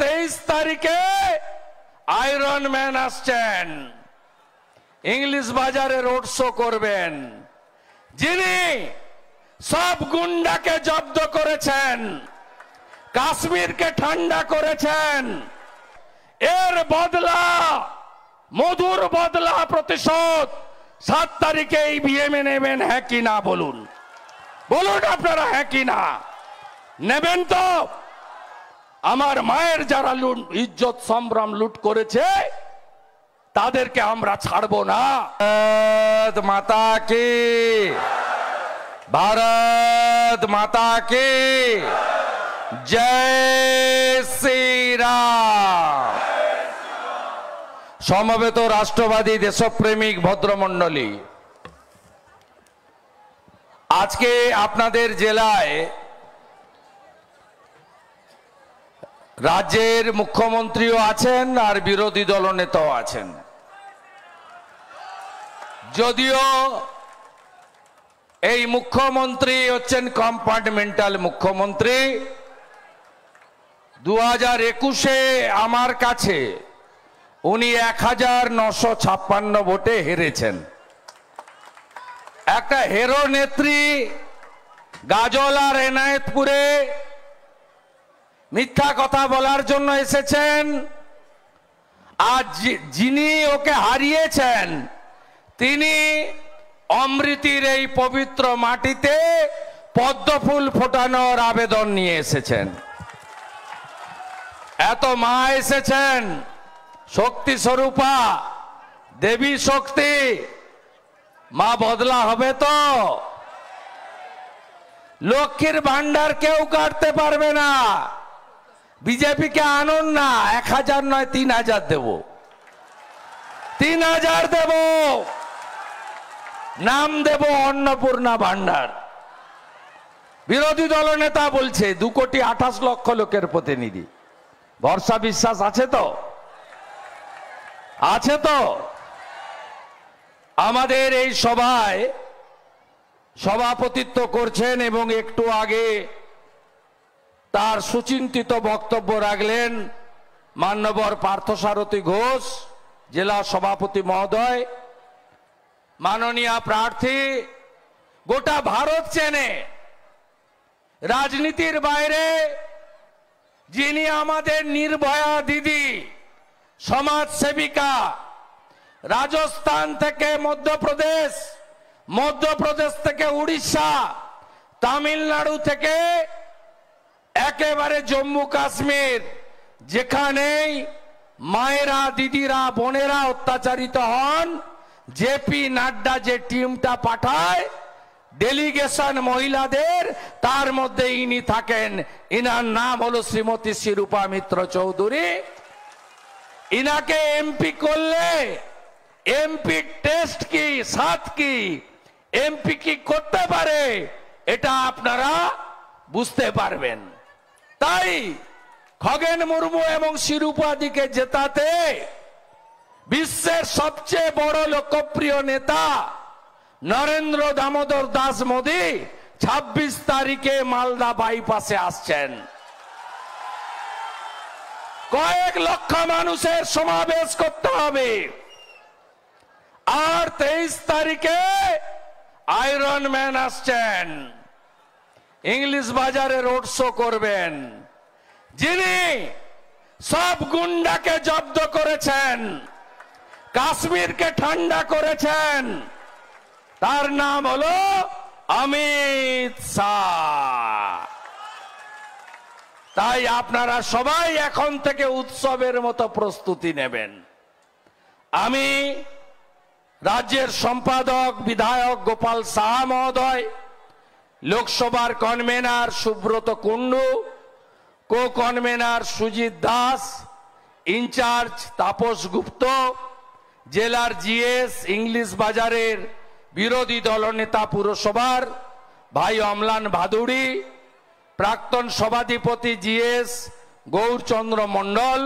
তেইশ তারিখে iron man আসছেন ইংলিশ বাজারে রোড শো করবেন যিনি সব গুন্ডাকে জব্দ করেছেন কাশ্মীরকে ঠান্ডা করেছেন এর বদলা মধুর বদলা প্রতিশোধ সাত তারিখে এই বিএমএ নেবেন হ্যাঁ কি না বলুন বলুন আপনারা হ্যাঁ কি না নেবেন তো আমার মায়ের যারা লুট ইজ্জত সম্ভ্রম লুট করেছে তাদেরকে আমরা ছাড়ব না মাতা কে ভারত মাতা কে জয় শ্রীরা সমবেত রাষ্ট্রবাদী দেশপ্রেমিক ভদ্রমণ্ডলী আজকে আপনাদের জেলায় রাজ্যের মুখ্যমন্ত্রীও আছেন আর বিরোধী দলনেতাও আছেন যদিও এই মুখ্যমন্ত্রী হচ্ছেন কম্পার্টমেন্টাল মুখ্যমন্ত্রী দু হাজার একুশে আমার কাছে উনি এক হাজার নশো ছাপ্পান্ন ভোটে হেরেছেন একটা হেরো নেত্রী গাজল আর এনায়েতপুরে মিথ্যা কথা বলার জন্য এসেছেন আর যিনি ওকে হারিয়েছেন তিনি অমৃতির এই পবিত্র মাটিতে পদ্মফুল ফোটানোর আবেদন নিয়ে এসেছেন এত মা এসেছেন শক্তি স্বরূপা দেবী শক্তি মা বদলা হবে তো লক্ষ্মীর ভান্ডার কেউ কাটতে পারবে না বিজেপিকে আনুন না এক হাজার নয় তিন হাজার দেব তিন হাজার দেব নাম দেব অন্নপূর্ণা ভান্ডার বিরোধী দলনেতা বলছে দু কোটি আঠাশ লক্ষ লোকের প্রতিনিধি ভরসা বিশ্বাস আছে তো আছে তো আমাদের এই সভায় সভাপতিত্ব করছেন এবং একটু আগে তার সুচিন্তিত বক্তব্য রাখলেন মান্যবর পার্থসারথী ঘোষ জেলা সভাপতি মহোদয় মাননীয় প্রার্থী গোটা ভারত চেনে রাজনীতির বাইরে যিনি আমাদের নির্ভয়া দিদি সমাজ সেবিকা রাজস্থান থেকে মধ্যপ্রদেশ মধ্যপ্রদেশ থেকে উড়িষ্যা তামিলনাড়ু থেকে একেবারে জম্মু কাশ্মীর যেখানেই মায়েরা দিদিরা বোনেরা অত্যাচারিত হন জেপি নাড্ডা যে টিমটা পাঠায় ডেলিগেশন মহিলাদের তার মধ্যে ইনি থাকেন ইনার নাম হলো শ্রীমতী শিরূপা মিত্র চৌধুরী ইনাকে এমপি করলে এমপি টেস্ট কি সাত কি এমপি কি করতে পারে এটা আপনারা বুঝতে পারবেন তাই খগেন মুর্মু এবং শিরুপাদিকে জেতাতে বিশ্বের সবচেয়ে বড় লোকপ্রিয় নেতা নরেন্দ্র দামোদর দাস মোদী ২৬ তারিখে মালদা বাইপাসে আসছেন কয়েক লক্ষ মানুষের সমাবেশ করতে হবে আর তেইশ তারিখে আয়রন ম্যান আসছেন ইংলিশ বাজারে রোড শো করবেন যিনি সব গুন্ডাকে জব্দ করেছেন কাশ্মীরকে ঠান্ডা করেছেন তার নাম হল অমিত শাহ তাই আপনারা সবাই এখন থেকে উৎসবের মতো প্রস্তুতি নেবেন আমি রাজ্যের সম্পাদক বিধায়ক গোপাল শাহ মহোদয় লোকসভার convener Subrata Kundu co convener Sujit Das in charge Tapas Gupta জেলার জিএস ইংলিশ বাজারের বিরোধী দলনেতা পুরসভার ভাই অমলান ভাদুড়ি প্রাক্তন সভাধিপতি জিএস গৌরচন্দ্র মণ্ডল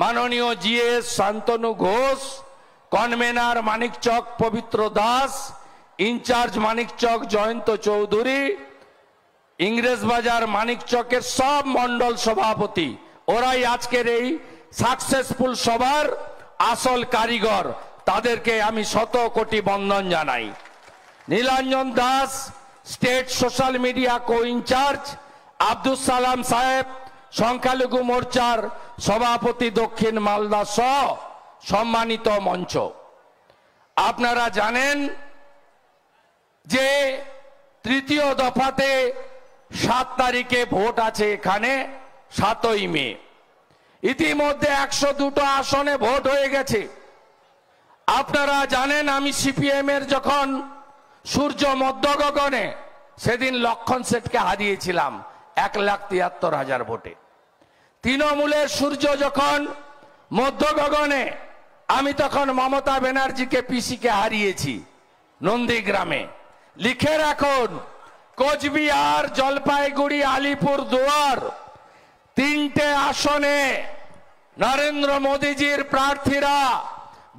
মাননীয় GS Shantanu Ghosh convener Manikchak Pabitra Das in charge Manikchak Jayanta Chowdhury Englishbazar মানিকচকের সব মন্ডল সভাপতি ওরাই আজকের এই সাকসেসফুল সভার আসল কারিগর তাদেরকে আমি শত কোটি বন্ধন জানাই Nilanjan Das state social media co in charge Abdul Salam Saheb সংখ্যালঘু মোর্চার সভাপতি দক্ষিণ মালদা সহ সম্মানিত মঞ্চ আপনারা জানেন যে তৃতীয় দফাতে সাত তারিখে ভোট আছে এখানে সাতই মে ইতিমধ্যে একশো দুটো আসনে ভোট হয়ে গেছে আপনারা জানেন আমি সিপিএম এর যখন সূর্য মধ্যগগনে সেদিন লক্ষণ সেটকে হারিয়েছিলাম এক লাখ তিয়াত্তর হাজার ভোটে তৃণমূলের সূর্য যখন মধ্যগগনে আমি তখন মমতা ব্যানার্জিকে পিসিকে হারিয়েছি নন্দীগ্রামে লিখে রাখুন কোচবিহার জলপাইগুড়ি আলিপুর দুয়ার তিনটে আসনে নরেন্দ্র মোদীজির প্রার্থীরা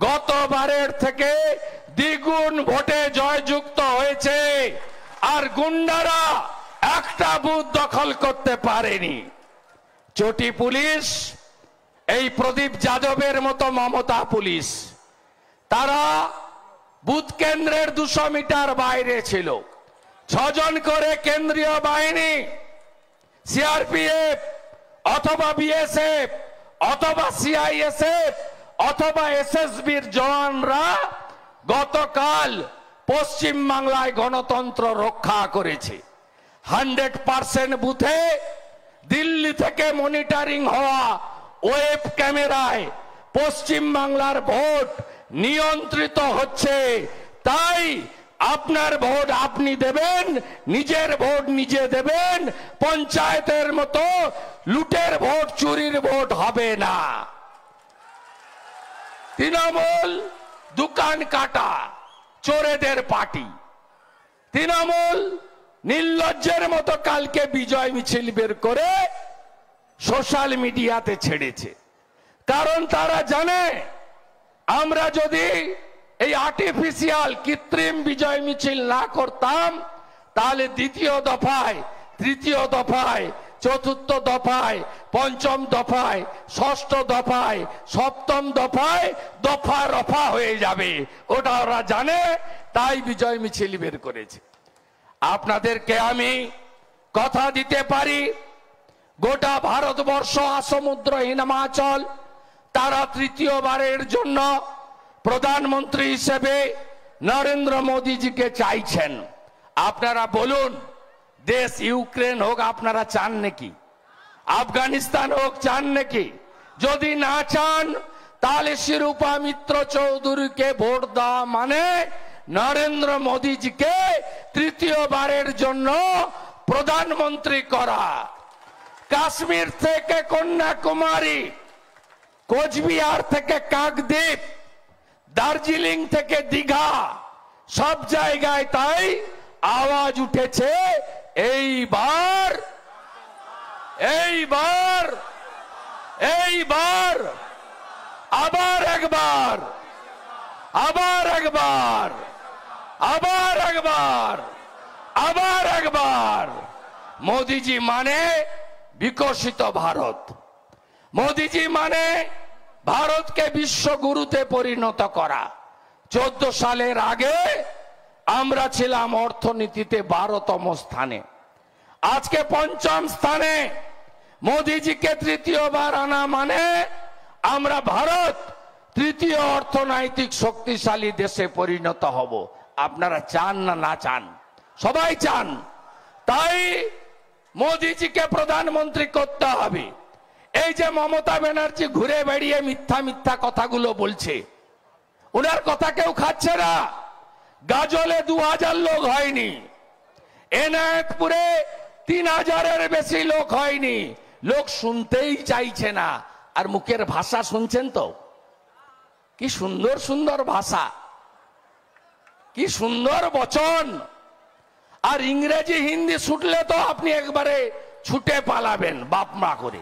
গতবারের থেকে দ্বিগুণ ভোটে জয়যুক্ত হয়েছে আর গুন্ডারা একটা বুথ দখল করতে পারেনি চটি পুলিশ এই প্রদীপ যাদবের মতো মমতা পুলিশ তারা বুথ কেন্দ্রের দুশো মিটার বাইরে ছিল ছজন করে কেন্দ্রীয় বাহিনী সিআরপিএফ অথবা বিএসএফ অথবা সিআইএসএফ অথবা এসএসবির জওয়ানরা গতকাল পশ্চিম বাংলায় গণতন্ত্র রক্ষা করেছে হান্ড্রেড পার্সেন্ট বুথে দিল্লি থেকে মনিটরিং হওয়া ওয়েব ক্যামেরায় পশ্চিম বাংলার ভোট নিয়ন্ত্রিত হচ্ছে তাই আপনার ভোট আপনি দেবেন নিজের ভোট নিজে দেবেন পঞ্চায়েতের মতো লুটের ভোট চুরির ভোট হবে না তৃণমূল দোকান কাটা চোরেদের পার্টি তৃণমূল নির্লজ্জের মতো কালকে বিজয় মিছিল বের করে সোশ্যাল মিডিয়াতে ছেড়েছে কারণ তারা জানে আমরা যদি এই আর্টিফিশিয়াল কৃত্রিম বিজয় মিছিল না করতাম তাহলে দ্বিতীয় দফায় তৃতীয় দফায় চতুর্থ দফায় পঞ্চম দফায় ষষ্ঠ দফায় সপ্তম দফায় দফা রফা হয়ে যাবে ওটা ওরা জানে তাই বিজয় মিছিল বের করেছে আপনাদেরকে আমি কথা দিতে পারি গোটা ভারতবর্ষ আসমুদ্র হিমাচল তারা তৃতীয়বারের জন্য প্রধানমন্ত্রী হিসেবে নরেন্দ্র মোদীজিকে চাইছেন আপনারা বলুন দেশ ইউক্রেন হোক আপনারা চান নাকি আফগানিস্তান হোক চান নাকি যদি না চান তাহলে শিরূপা মিত্র চৌধুরীকে ভোট দেওয়া মানে নরেন্দ্র মোদীজিকে তৃতীয়বারের জন্য প্রধানমন্ত্রী করা কাশ্মীর থেকে কন্যাকুমারী কোচবিহার থেকে কাকদ্বীপ দার্জিলিং থেকে দীঘা সব জায়গায় তাই আওয়াজ উঠেছে এইবার এইবার এইবার আবার একবার আবার একবার আবার একবার আবার একবার মোদিজি মানে বিকশিত ভারত মোদিজি মানে ভারতকে বিশ্বগুরুতে পরিণত করা চোদ্দ সালের আগে আমরা ছিলাম অর্থনীতিতে বারোতম স্থানে আজকে পঞ্চম স্থানে মোদিজিকে তৃতীয়বার আনা মানে আমরা ভারত তৃতীয় অর্থনৈতিক শক্তিশালী দেশে পরিণত হব আপনারা চান না না চান সবাই চান তাই মোদিজিকে প্রধানমন্ত্রী করতে হবে এই যে মমতা ব্যানার্জি ঘুরে বেড়িয়ে মিথ্যা মিথ্যা কথাগুলো বলছে ওনার কথা কেউ খাচ্ছে না গাজলে দু হাজার লোক হয়নি এনায়তপুরে তিন হাজারের বেশি লোক হয়নি লোক শুনতেই চাইছে না আর মুখের ভাষা শুনছেন তো কি সুন্দর সুন্দর ভাষা কি সুন্দর বচন আর ইংরেজি হিন্দি ছুটলে তো আপনি একবারে ছুটে পালাবেন বাপ মা করে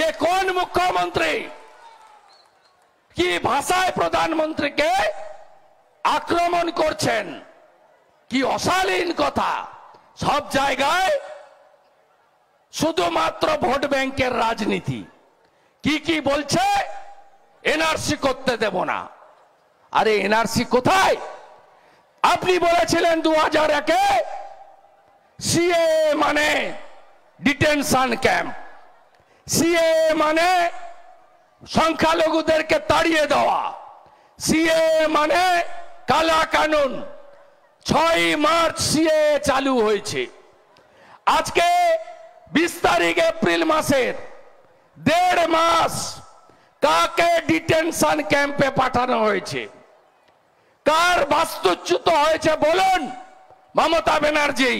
এ কোন মুখ্যমন্ত্রী কি ভাষায় প্রধানমন্ত্রীকে আক্রমণ করছেন কি অশালীন কথা সব জায়গায় শুধুমাত্র ভোট ব্যাংকের রাজনীতি কি কি বলছে এনআরসি করতে দেব না আরে এনআরসি কোথায় আপনি বলেছিলেন দু হাজার একে সিএ মানে ডিটেনশন ক্যাম্প সিএ মানে সংখ্যালঘুদেরকে তাড়িয়ে দেওয়া সিএ মানে কালা কানুন ছয় মার্চ সিএ চালু হয়েছে আজকে বিশ তারিখ এপ্রিল মাসের দেড় মাস কাকে ডিটেনশন ক্যাম্পে পাঠানো হয়েছে কার বাস্তুচ্যুত হয়েছে বলুন মমতা ব্যানার্জি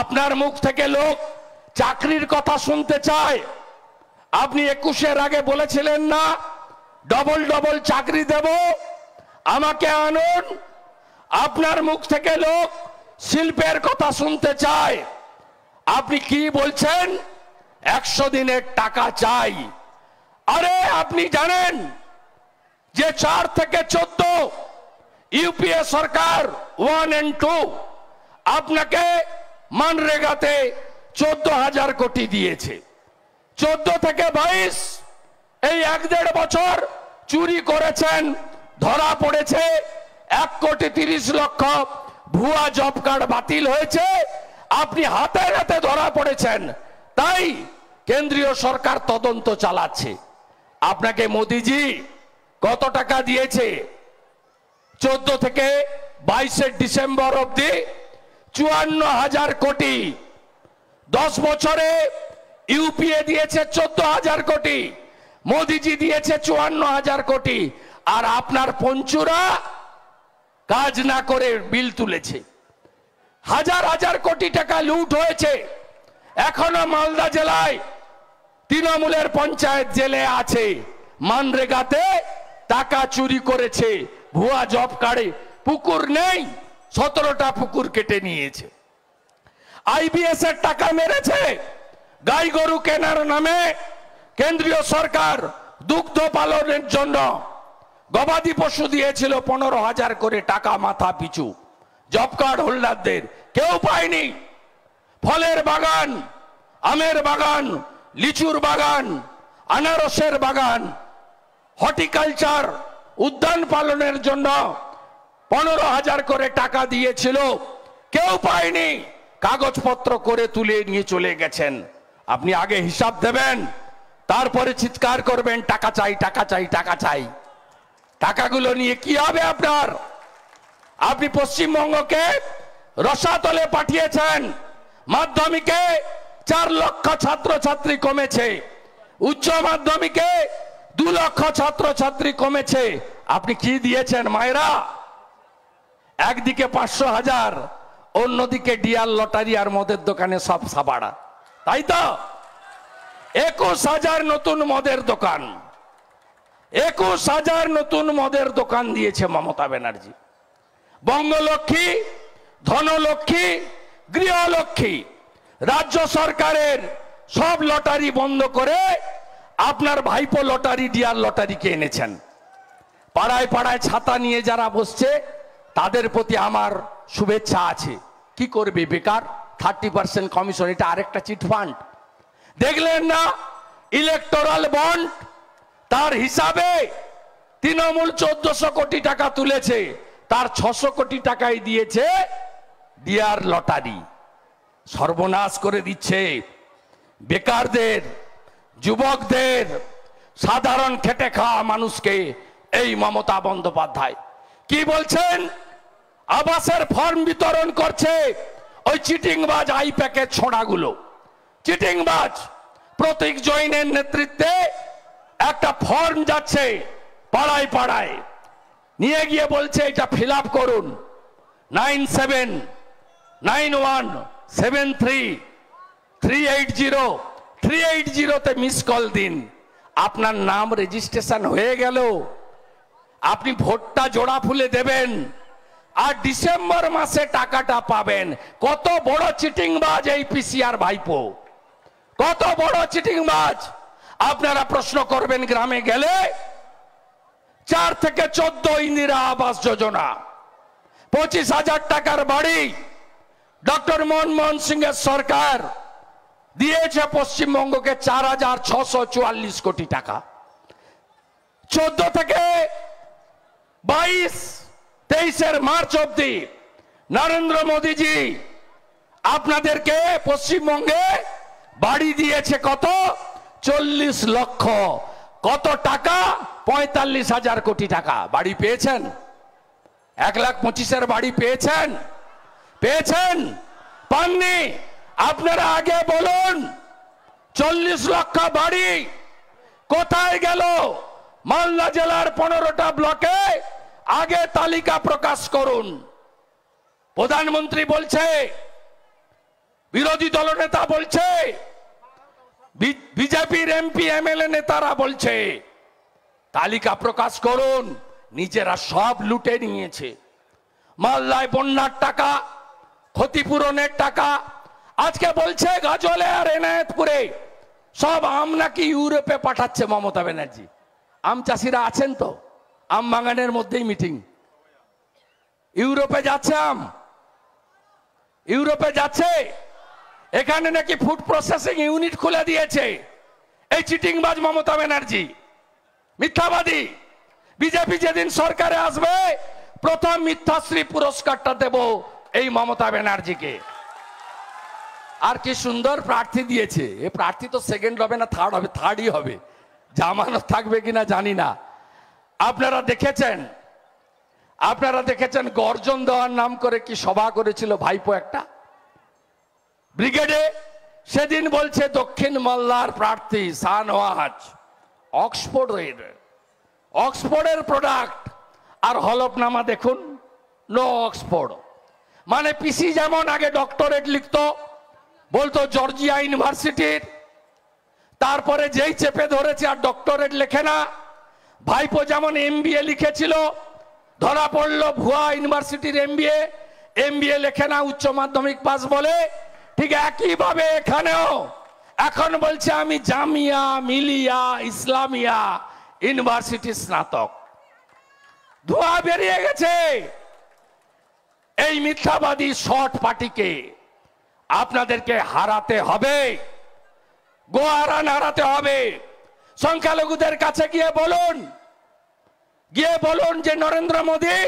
আপনার মুখ থেকে লোক চাকরির কথা শুনতে চায় আপনি একুশের আগে বলেছিলেন না ডবল ডবল চাকরি দেব আমাকে আনুন আপনার মুখ থেকে লোক শিল্পের কথা শুনতে চায় আপনি কি বলছেন একশো দিনের টাকা চাই আরে আপনি জানেন যে চার থেকে চোদ্দ ইউপিএ সরকার ওয়ান এন্ড টু আপনাকে মানরেগাতে চোদ্দ হাজার কোটি দিয়েছে চোদ্দ থেকে বাইশ এই এক দেড় বছর চুরি করেছেন ধরা পড়েছে এক কোটি তিরিশ লক্ষ ভুয়া জব কার্ড বাতিল হয়েছে আপনি হাতে হাতে ধরা পড়েছেন তাই কেন্দ্রীয় সরকার তদন্ত চালাচ্ছে আপনাকে মোদিজি কত টাকা দিয়েছে চোদ্দ থেকে বাইশে ডিসেম্বর অব্দি চুয়ান্ন হাজার কোটি দশ বছরে ইউপিএ দিয়েছে চোদ্দ হাজার কোটি মোদিজি দিয়েছে চুয়ান্ন হাজার কোটি আর আপনার পঞ্চুরা কাজ না করে বিল তুলেছে হাজার হাজার কোটি টাকা লুট হয়েছে এখনো মালদা জেলায় তৃণমূলের পঞ্চায়েত জেলে আছে মানরেগাতে টাকা চুরি করেছে ভুয়া জব কার্ডে পুকুর নেই সতেরোটা পুকুর কেটে নিয়েছে আইবিএস এর টাকা মেরেছে গাই গরু কেনার নামে কেন্দ্রীয় সরকার দুগ্ধ পালনের জন্য গবাদি পশু দিয়েছিল পনেরো হাজার করে টাকা মাথা পিছু জব কার্ড হোল্ডারদের কেউ পায়নি ফলের বাগান আমের বাগান লিচুর বাগান আনারসের বাগান হর্টিকালচার উদ্যান পালনের জন্য পনেরো হাজার করে টাকা দিয়েছিল কেউ পায়নি কাগজপত্র করে তুলে নিয়ে চলে গেছেন আপনি আগে হিসাব দেবেন তারপরে চিৎকার করবেন টাকা চাই টাকা চাই টাকা চাই টাকাগুলো নিয়ে কি হবে আপনার আপনি পশ্চিমবঙ্গকে রসাতলে পাঠিয়েছেন মাধ্যমিকে চার লক্ষ ছাত্র ছাত্রী কমেছে উচ্চ মাধ্যমিকে দু লক্ষ ছাত্র ছাত্রী কমেছে আপনি কি দিয়েছেন মায়েরা একদিকে পাঁচশো হাজার অন্যদিকে ডিয়ার লটারি আর মদের দোকানে সব সাবাড়া তাই তো একুশ হাজার নতুন মদের দোকান একুশ হাজার নতুন মদের দোকান দিয়েছে মমতা ব্যানার্জি বঙ্গলক্ষ্মী ধনলক্ষ্মী গৃহলক্ষ্মী রাজ্য সরকারের সব লটারি বন্ধ করে আপনার ভাইপো লটারি ডিয়ার লটারিকে এনেছেন পাড়ায় পাড়ায় ছাতা নিয়ে যারা বসছে তাদের প্রতি আমার শুভেচ্ছা আছে কি করবে বেকার থার্টি পার্সেন্ট কমিশন এটা আরেকটা চিটফান্ড দেখলেন না ইলেকটোরাল বন্ড তার হিসাবে তৃণমূল চোদ্দশো কোটি টাকা তুলেছে তার ছশো কোটি টাকাই দিয়েছে ডিয়ার লটারি সর্বনাশ করে দিচ্ছে বেকারদের যুবকদের সাধারণ খেটে খাওয়া মানুষকে এই মমতা বন্দ্যোপাধ্যায় কি বলছেন আবাসের ফর্ম বিতরণ করছে ওই চিটিংবাজ আই প্যাকেট ছোঁড়াগুলো চিটিংবাজ প্রতীক জৈনের নেতৃত্বে একটা ফর্ম যাচ্ছে পাড়ায় পাড়ায় নিয়ে গিয়ে বলছে এটা ফিল করুন nine seven nine one seven three three eight zero three eight জিরোতে মিস কল দিন আপনার নাম রেজিস্ট্রেশন হয়ে গেল আপনি ভোটটা জোড়া ফুলে দেবেন আর ডিসেম্বর মাসে টাকাটা পাবেন কত বড় চিটিংবাজ এই পিসিআর ভাইপো কত বড় চিটিংবাজ আপনারা প্রশ্ন করবেন গ্রামে গেলে চার থেকে চোদ্দ ইন্দিরা আবাস যোজনা পঁচিশ হাজার টাকার বাড়ি ডক্টর মনমোহন সিং এর সরকার দিয়েছে পশ্চিমবঙ্গকে চার হাজার ছশো চুয়াল্লিশ কোটি টাকা চোদ্দ থেকে বাইশ তেইশের মার্চ অব্দি নরেন্দ্র মোদীজি আপনাদেরকে পশ্চিমবঙ্গে বাড়ি দিয়েছে কত চল্লিশ লক্ষ কত টাকা পঁয়তাল্লিশ হাজার কোটি টাকা বাড়ি পেয়েছেন এক লাখ পঁচিশের বাড়ি পেয়েছেন পেয়েছেন পাননি আপনারা আগে বলুন চল্লিশ লক্ষ বাড়ি কোথায় গেল মালদা জেলার পনেরোটা ব্লকে আগে তালিকা প্রকাশ করুন প্রধানমন্ত্রী বলছে বিরোধী দলনেতা বলছে বিজেপির এমপি এমএলএ নেতারা বলছে তালিকা প্রকাশ করুন নিজেরা সব লুটে নিয়েছে মাল্লায় বন্যার টাকা ক্ষতিপূরণের টাকা আজকে বলছে গাজলে আর এনায়তপুরে সব আম নাকি ইউরোপে পাঠাচ্ছে মমতা ব্যানার্জি আম চাষিরা আছেন তো আম বাগানের মধ্যেই মিটিং ইউরোপে যাচ্ছে আম ইউরোপে যাচ্ছে এখানে নাকি ফুড প্রসেসিং ইউনিট খুলে দিয়েছে এই চিটিংবাজ মমতা ব্যানার্জি মিথ্যাবাদী বিজেপি যেদিন সরকারে আসবে প্রথম মিথ্যাশ্রী পুরস্কারটা দেব এই মমতা ব্যানার্জিকে আর কি সুন্দর প্রার্থী দিয়েছে এ প্রার্থী তো সেকেন্ড হবে না থার্ড হবে থার্ডই হবে জামানত থাকবে কিনা জানি না আপনারা দেখেছেন আপনারা দেখেছেন গর্জন দেওয়ার নাম করে কি সভা করেছিল ভাইপো একটা ব্রিগেডে সেদিন বলছে দক্ষিণ মল্লার প্রার্থী সানওয়াজ অক্সফোর্ডের অক্সফোর্ডের প্রোডাক্ট আর হলফনামা দেখুন নো অক্সফোর্ড মানে পিসি যেমন আগে ডক্টরেট লিখত বলতো জর্জিয়া ইউনিভার্সিটির তারপরে যেই চেপে ধরেছে আর ডক্টরেট লেখে না ভাইপো যেমন এমবিএ লিখেছিল ধরা পড়ল ভুয়া ইউনিভার্সিটির এমবিএ এমবিএ লেখে না উচ্চ মাধ্যমিক পাস বলে ঠিক একইভাবে এখানেও এখন বলছে আমি জামিয়া মিলিয়া ইসলামিয়া ইউনিভার্সিটি স্নাতক ধোয়া বেরিয়ে গেছে এই মিথ্যাবাদী শর্ট পার্টিকে আপনাদেরকে হারাতে হবে গোয়ারান হারাতে হবে সংখ্যালঘুদের কাছে গিয়ে বলুন গিয়ে বলুন যে নরেন্দ্র মোদী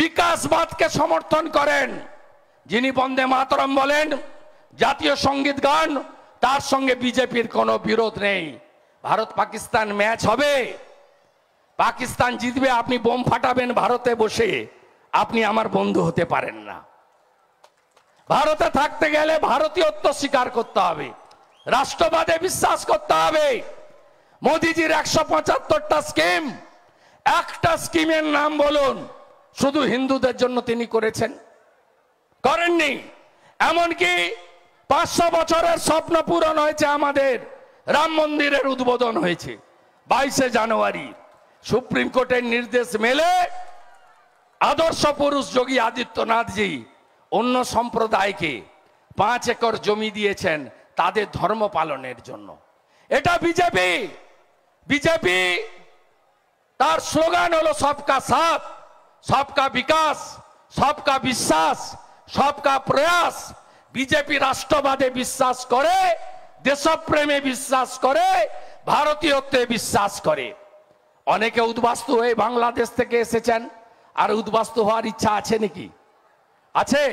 বিকাশবাদকে সমর্থন করেন যিনি বন্দে মাতরম বলেন জাতীয় সঙ্গীত গান তার সঙ্গে বিজেপির কোনো বিরোধ নেই ভারত পাকিস্তান ম্যাচ হবে পাকিস্তান জিতবে আপনি বোম ফাটাবেন ভারতে বসে আপনি আমার বন্ধু হতে পারেন না ভারতে থাকতে গেলে ভারতীয়ত্ব স্বীকার করতে হবে রাষ্ট্রবাদে বিশ্বাস করতে হবে মোদিজির একশো পঁচাত্তরটা স্কিম একটা স্কিমের নাম বলুন শুধু হিন্দুদের জন্য তিনি করেছেন করেননি এমনকি পাঁচশো বছরের স্বপ্ন পূরণ হয়েছে আমাদের রাম মন্দিরের উদ্বোধন হয়েছে বাইশে জানুয়ারি সুপ্রিম কোর্টের নির্দেশ মেলে আদর্শ পুরুষ যোগী আদিত্যনাথজি অন্য সম্প্রদায়কে পাঁচ একর জমি দিয়েছেন তাদের ধর্ম পালনের জন্য এটা বিজেপি বিজেপি তার স্লোগান হলো সবকা সাথ সবকা বিকাশ সবকা বিশ্বাস সবকা প্রয়াস বিজেপি রাষ্ট্রবাদে বিশ্বাস করে দেশপ্রেমে বিশ্বাস করে ভারতীয়ত্বে বিশ্বাস করে অনেকে উদ্বাস্তু হয়ে বাংলাদেশ থেকে এসেছেন আর উদ্বাস্তু হওয়ার ইচ্ছা আছে নাকি আছে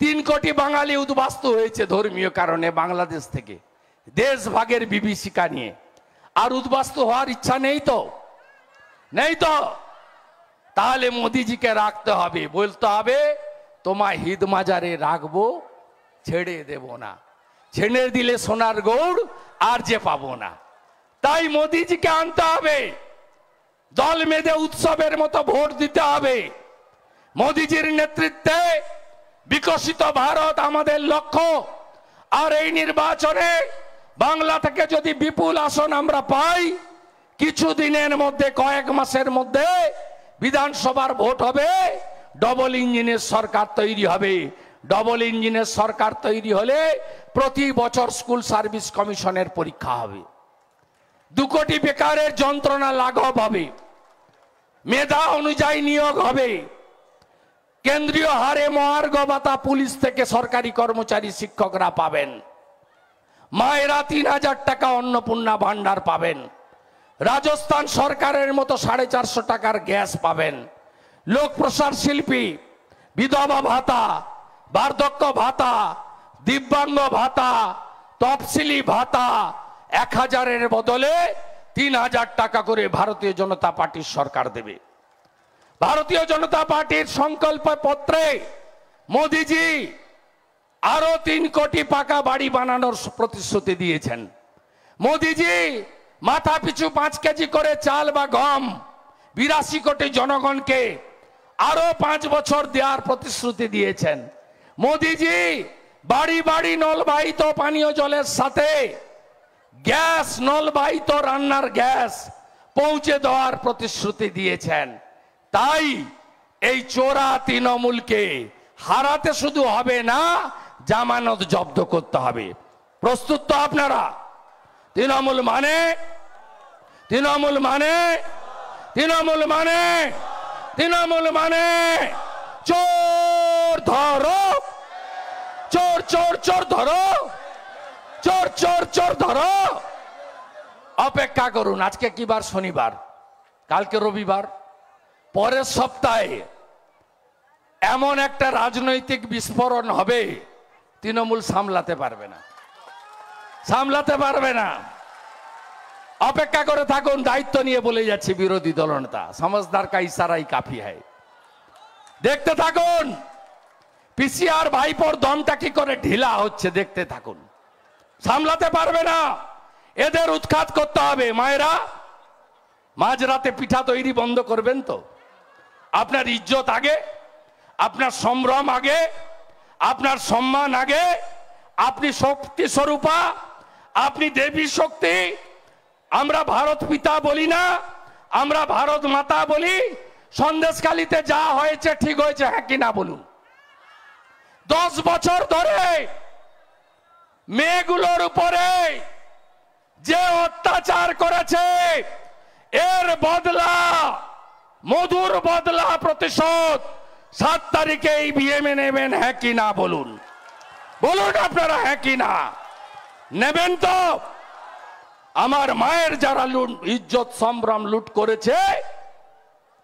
তিন কোটি বাঙালি উদ্বাস্তু হয়েছে ধর্মীয় কারণে বাংলাদেশ থেকে দেশ ভাগের বিভীষিকা নিয়ে আর উদ্বাস্তু হওয়ার ইচ্ছা নেই তো নেই তো তাহলে মোদিজিকে রাখতে হবে বলতে হবে তোমার হিদ মাজারে রাখবো ছেড়ে দেব না ছেড়ে দিলে সোনার গৌড় আর যে পাবো না তাই মোদিজিকে আনতে হবে দল মেদে উৎসবের মতো ভোট দিতে হবে মোদিজির নেতৃত্বে বিকশিত ভারত আমাদের লক্ষ্য আর এই নির্বাচনে বাংলা থেকে যদি বিপুল আসন আমরা পাই কিছুদিনের মধ্যে কয়েক মাসের মধ্যে বিধানসভার ভোট হবে ডবল ইঞ্জিনের সরকার তৈরি হবে ডবল ইঞ্জিনের সরকার তৈরি হলে প্রতি বছর স্কুল সার্ভিস কমিশনের পরীক্ষা হবে দু কোটি বেকারের যন্ত্রণা লাঘব হবে মেধা অনুযায়ী নিয়োগ হবে কেন্দ্রীয় হারে মহার্ঘ ভাতা পুলিশ থেকে সরকারি কর্মচারী শিক্ষকরা পাবেন মায়েরা তিন হাজার টাকা অন্নপূর্ণা ভাণ্ডার পাবেন রাজস্থান সরকারের মতো সাড়ে চারশো টাকার গ্যাস পাবেন লোক প্রসার শিল্পী বিধবা ভাতা বার্ধক্য ভাতা দিব্যাঙ্গ ভাতা তফসিলি ভাতা এক হাজারের বদলে তিন হাজার টাকা করে ভারতীয় জনতা পার্টির সরকার দেবে ভারতীয় জনতা পার্টির সংকল্প পত্রে মোদিজি আরো তিন কোটি পাকা বাড়ি বানানোর প্রতিশ্রুতি দিয়েছেন মোদিজি মাথা পিছু পাঁচ কেজি করে চাল বা গম বিরাশি কোটি জনগণকে আরো পাঁচ বছর দেওয়ার প্রতিশ্রুতি দিয়েছেন মোদিজি বাড়ি বাড়ি নলবাহিত পানীয় জলের সাথে গ্যাস নলবাহিত রান্নার গ্যাস পৌঁছে দেওয়ার প্রতিশ্রুতি দিয়েছেন তাই এই চোরা তৃণমূলকে হারাতে শুধু হবে না জামানত জব্দ করতে হবে প্রস্তুত তো আপনারা তৃণমূল মানে তৃণমূল মানে তৃণমূল মানে তৃণমূল মানে চোর ধরো চোর চোর চোর ধরো চোর চোর চোর ধরো অপেক্ষা করুন আজকে কি বার শনিবার কালকে রবিবার পরের সপ্তাহে এমন একটা রাজনৈতিক বিস্ফোরণ হবে তৃণমূল সামলাতে পারবে না সামলাতে পারবে না অপেক্ষা করে থাকুন দায়িত্ব নিয়ে বলে যাচ্ছে বিরোধী দলনেতা সমাজদার কা ইশারাই কাফি হয় দেখতে থাকুন পিসিআর ভাইপোর দমটা কি করে ঢিলা হচ্ছে দেখতে থাকুন সামলাতে পারবে না এদের উৎখাত করতে হবে মায়েরা মাঝরাতে পিঠা তৈরি বন্ধ করবেন তো আপনার ইজ্জত আগে আপনার সম্ভ্রম আগে আপনার সম্মান আগে আপনি শক্তি স্বরূপা আপনি দেবী শক্তি আমরা ভারত পিতা বলি না আমরা ভারত মাতা বলি সন্দেশখালিতে যা হয়েছে ঠিক হয়েছে হ্যাঁ কিনা বলুন দশ বছর ধরে মেয়েগুলোর উপরে যে অত্যাচার করেছে এর বদলা মধুর বদলা প্রতিশোধ সাত তারিখে এই বিএমএ নেবেন হ্যাঁ কিনা বলুন বলুন আপনারা হ্যাঁ কিনা নেবেন তো আমার মায়ের যারা ইজ্জত সম্ভ্রম লুট করেছে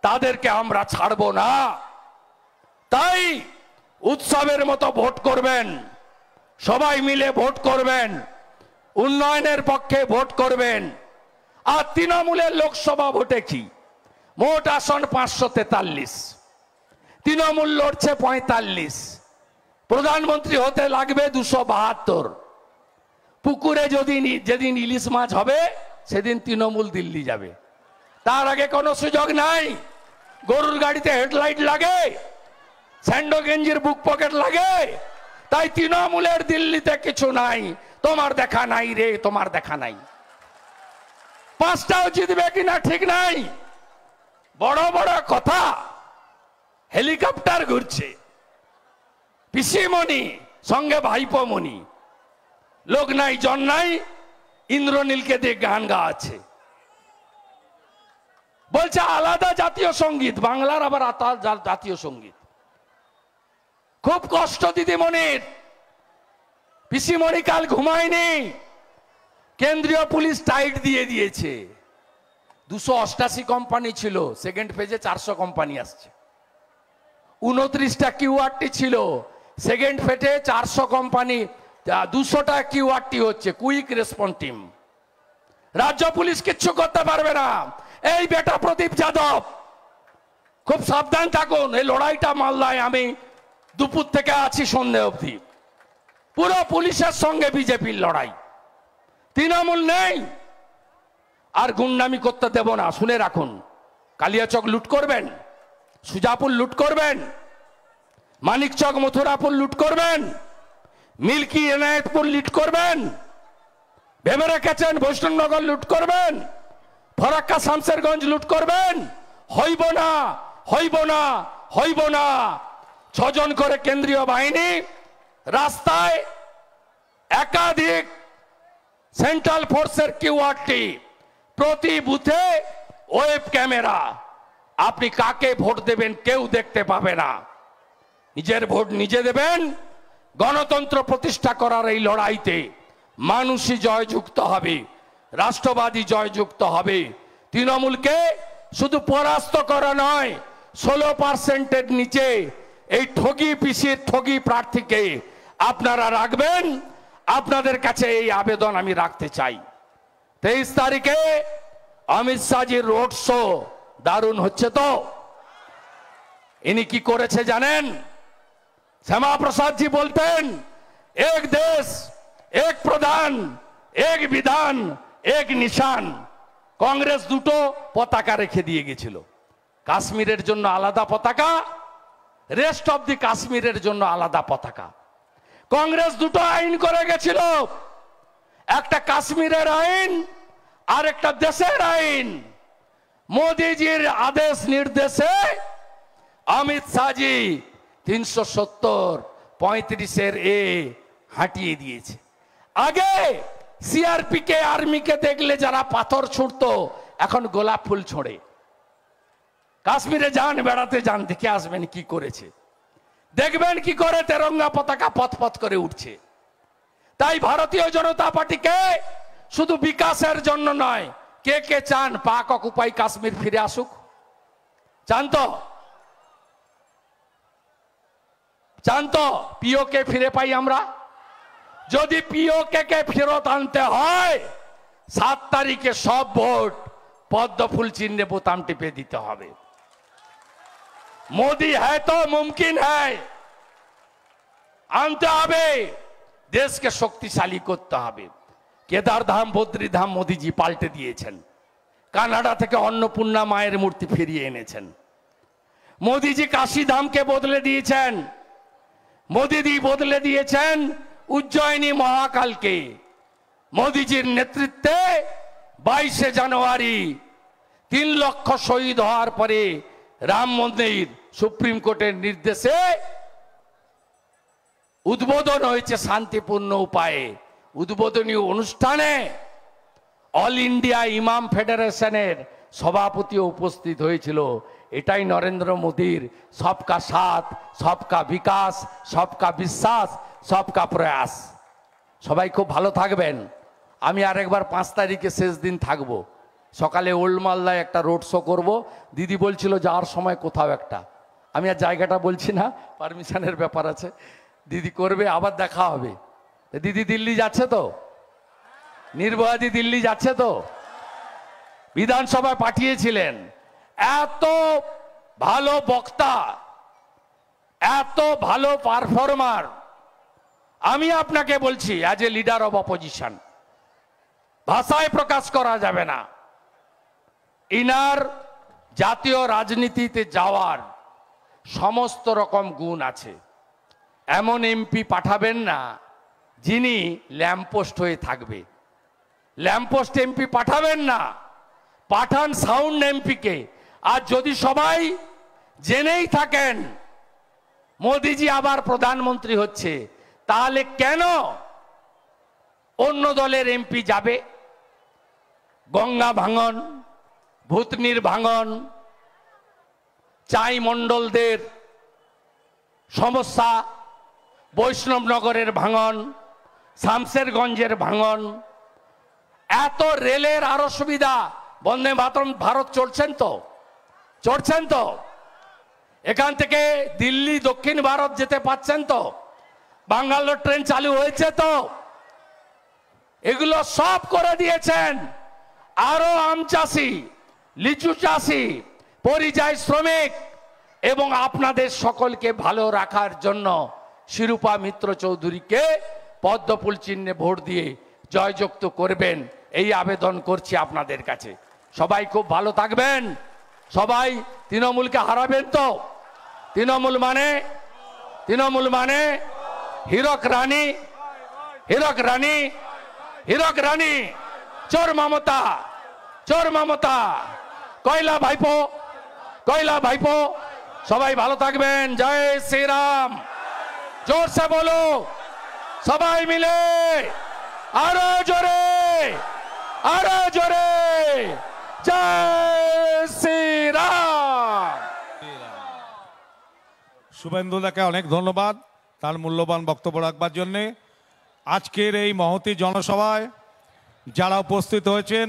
তাদেরকে আমরা ছাড়ব না তাই উৎসবের মতো ভোট করবেন সবাই মিলে ভোট করবেন উন্নয়নের পক্ষে ভোট করবেন আর তৃণমূলের লোকসভা ভোটে কি মোট আসন পাঁচশো তেতাল্লিশ তৃণমূল লড়ছে পঁয়তাল্লিশ প্রধানমন্ত্রী হতে লাগবে দুশো বাহাত্তর পুকুরে যদি যেদিন ইলিশ মাছ হবে সেদিন তৃণমূল দিল্লি যাবে তার আগে কোনো সুযোগ নাই গরুর গাড়িতে হেডলাইট লাগে স্যান্ডো গেঞ্জির বুক পকেট লাগে তাই তৃণমূলের দিল্লিতে কিছু নাই তোমার দেখা নাই রে তোমার দেখা নাই পাঁচটাও জিতবে কিনা ঠিক নাই বড় বড় কথা হেলিকপ্টার ঘুরছে পিসিমণি সঙ্গে ভাইপমণি লোক নাই জন নাই ইন্দ্রনীলকে দিয়ে গান গাওয়াচ্ছে বলছে আলাদা জাতীয় সঙ্গীত বাংলার আবার জাতীয় সঙ্গীত খুব কষ্ট দিদিমণির পিসিমণি কাল ঘুমায়নি কেন্দ্রীয় পুলিশ টাইট দিয়ে দিয়েছে দুশো অষ্টাশি কোম্পানি ছিল সেকেন্ড পেজে চারশো কোম্পানি আসছে উনত্রিশটা কিউআরটি ছিল সেকেন্ড ফেটে চারশো কোম্পানি দুশোটা কিউআরটি হচ্ছে কুইক রেসপন্স টিম রাজ্য পুলিশ কিচ্ছু করতে পারবে না এই বেটা প্রদীপ যাদব খুব সাবধান থাকুন এই লড়াইটা মাল্লায় আমি দুপুর থেকে আছি সন্ধে অবধি পুরো পুলিশের সঙ্গে বিজেপির লড়াই তৃণমূল নেই আর গুন্ডামি করতে দেব না শুনে রাখুন কালিয়াচক লুট করবেন সুজাপুর লুট করবেন মানিকচক মথুরাপুর লুট করবেন মিল্কি এনায়েতপুর লুট করবেন ভেবে রেখেছেন বৈষ্ণবনগর লুট করবেন ফরাক্কা শামসেরগঞ্জ লুট করবেন হইব না হইব না হইব না ছজন করে কেন্দ্রীয় বাহিনী রাস্তায় একাধিক সেন্ট্রাল ফোর্সের কিউআরটি প্রতি বুথে ওয়েব ক্যামেরা আপনি কাকে ভোট দেবেন কেউ দেখতে পাবে না নিজের ভোট নিজে দেবেন গণতন্ত্র প্রতিষ্ঠা করার এই লড়াইতে মানুষই জয়যুক্ত হবে রাষ্ট্রবাদী জয়যুক্ত হবে তৃণমূলকে শুধু পরাস্ত করা নয় ষোলো পার্সেন্টের নিচে এই ঠগি পিসির ঠগি প্রার্থীকে আপনারা রাখবেন আপনাদের কাছে এই আবেদন আমি রাখতে চাই তেইশ তারিখে অমিত শাহজির রোড শো দারুণ হচ্ছে তো ইনি কি করেছে জানেন শ্যামা প্রসাদ জি বলতেন এক দেশ এক প্রধান এক বিধান এক নিশান কংগ্রেস দুটো পতাকা রেখে দিয়ে গেছিল কাশ্মীরের জন্য আলাদা পতাকা রেস্ট অব দি কাশ্মীরের জন্য আলাদা পতাকা কংগ্রেস দুটো আইন করে গেছিল একটা কাশ্মীরের আইন আর একটা দেশের আইন মোদিজির আদেশ নির্দেশে অমিত শাহজি তিনশো সত্তর পঁয়ত্রিশের এ হাঁটিয়ে দিয়েছে আগে সিআরপিকে আর্মিকে দেখলে যারা পাথর ছুটত এখন গোলাপ ফুল ছড়ে কাশ্মীরে যান বেড়াতে যান দেখে আসবেন কি করেছে দেখবেন কি করে তেরঙ্গা পতাকা পথ করে উঠছে তাই ভারতীয় জনতা পার্টিকে শুধু বিকাশের জন্য নয় কে কে চান পাক অকুপাই কাশ্মীর ফিরে আসুক চান তো জানতো পিওকে ফিরে পাই আমরা যদি পিওকে কে ফেরত আনতে হয় সাত তারিখে সব ভোট পদ্ম ফুল চিহ্নে বোতাম টিপে দিতে হবে মোদি হ্যাঁ তো মুমকিন আনতে হবে দেশকে শক্তিশালী করতে হবে কেদারধাম বদ্রীধাম মোদিজি পাল্টে দিয়েছেন কানাডা থেকে অন্নপূর্ণা মায়ের মূর্তি ফিরিয়ে এনেছেন মোদিজি কাশিধামকে বদলে দিয়েছেন মোদিজি বদলে দিয়েছেন উজ্জয়িনী মহাকালকে মোদিজির নেতৃত্বে বাইশে জানুয়ারি তিন লক্ষ শহীদ হওয়ার পরে রাম মন্দির সুপ্রিম কোর্টের নির্দেশে উদ্বোধন হয়েছে শান্তিপূর্ণ উপায়ে উদ্বোধনী অনুষ্ঠানে অল ইন্ডিয়া ইমাম ফেডারেশনের সভাপতি উপস্থিত হয়েছিল এটাই নরেন্দ্র মোদীর সবকা সাথ সবকা বিকাশ সবকা বিশ্বাস সবকা প্রয়াস সবাই খুব ভালো থাকবেন আমি আরেকবার পাঁচ তারিখে শেষ দিন থাকব। সকালে ওল্ড মালদায় একটা রোড শো করবো দিদি বলছিল যাওয়ার সময় কোথাও একটা আমি আর জায়গাটা বলছি না পারমিশনের ব্যাপার আছে দিদি করবে আবার দেখা হবে দিদি দিল্লি যাচ্ছে তো নির্ভয়াদি দিল্লি যাচ্ছে তো বিধানসভায় পাঠিয়েছিলেন এত ভালো বক্তা এত ভালো পারফর্মার আমি আপনাকে বলছি as a leader of opposition ভাষায় প্রকাশ করা যাবে না ইনার জাতীয় রাজনীতিতে যাওয়ার সমস্ত রকম গুণ আছে এমন এমপি পাঠাবেন না যিনি ল্যাম্পোস্ট হয়ে থাকবে ল্যাম্পোস্ট এমপি পাঠাবেন না পাঠান সাউন্ড এমপিকে আর যদি সবাই জেনেই থাকেন মোদিজি আবার প্রধানমন্ত্রী হচ্ছে তাহলে কেন অন্য দলের এমপি যাবে গঙ্গা ভাঙন ভূতনির ভাঙন চাই মণ্ডলদের সমস্যা বৈষ্ণবনগরের ভাঙন শামসেরগঞ্জের ভাঙন এত রেলের আরো সুবিধা বন্দে ভারত চলছেন তো চড়ছেন তো এখান থেকে দিল্লি দক্ষিণ ভারত যেতে পাচ্ছেন তো বাঙ্গালোর ট্রেন চালু হয়েছে তো এগুলো সব করে দিয়েছেন আরো আম চাষি লিচু চাষি পরিযায়ী শ্রমিক এবং আপনাদের সকলকে ভালো রাখার জন্য শিরূপা মিত্র চৌধুরীকে পদ্মফুল চিহ্নে ভোট দিয়ে জয়যুক্ত করবেন এই আবেদন করছি আপনাদের কাছে সবাই খুব ভালো থাকবেন সবাই তৃণমূলকে হারাবেন তো তৃণমূল মানে তৃণমূল মানে হীরক রানী হীরক রানী হীরক রানী চোর মমতা চোর মমতা কয়লা ভাইপো কয়লা ভাইপো সবাই ভালো থাকবেন জয় শ্রীরাম জোরসে বলো সবাই মিলে আরো জোরে আরো জোরে শুভেন্দু শ্রীরাম অনেক ধন্যবাদ তার মূল্যবান বক্তব্য রাখবার জন্যে আজকের এই মহতি জনসভায় যারা উপস্থিত হয়েছেন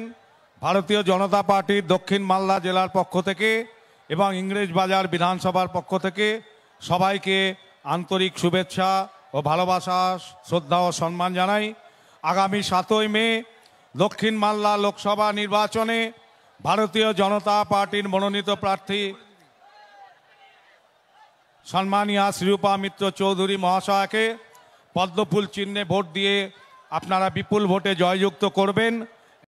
ভারতীয় জনতা পার্টির দক্ষিণ মালদা জেলার পক্ষ থেকে এবং ইংরেজ বাজার বিধানসভার পক্ষ থেকে সবাইকে আন্তরিক শুভেচ্ছা ও ভালোবাসা শ্রদ্ধা ও সম্মান জানাই আগামী সাতই মে দক্ষিণ মাল্লা লোকসভা নির্বাচনে ভারতীয় জনতা পার্টির মনোনীত প্রার্থী সম্মানীয় শ্রীরূপা মিত্র চৌধুরী মহাশয়াকে পদ্মফুল চিহ্নে ভোট দিয়ে আপনারা বিপুল ভোটে জয়যুক্ত করবেন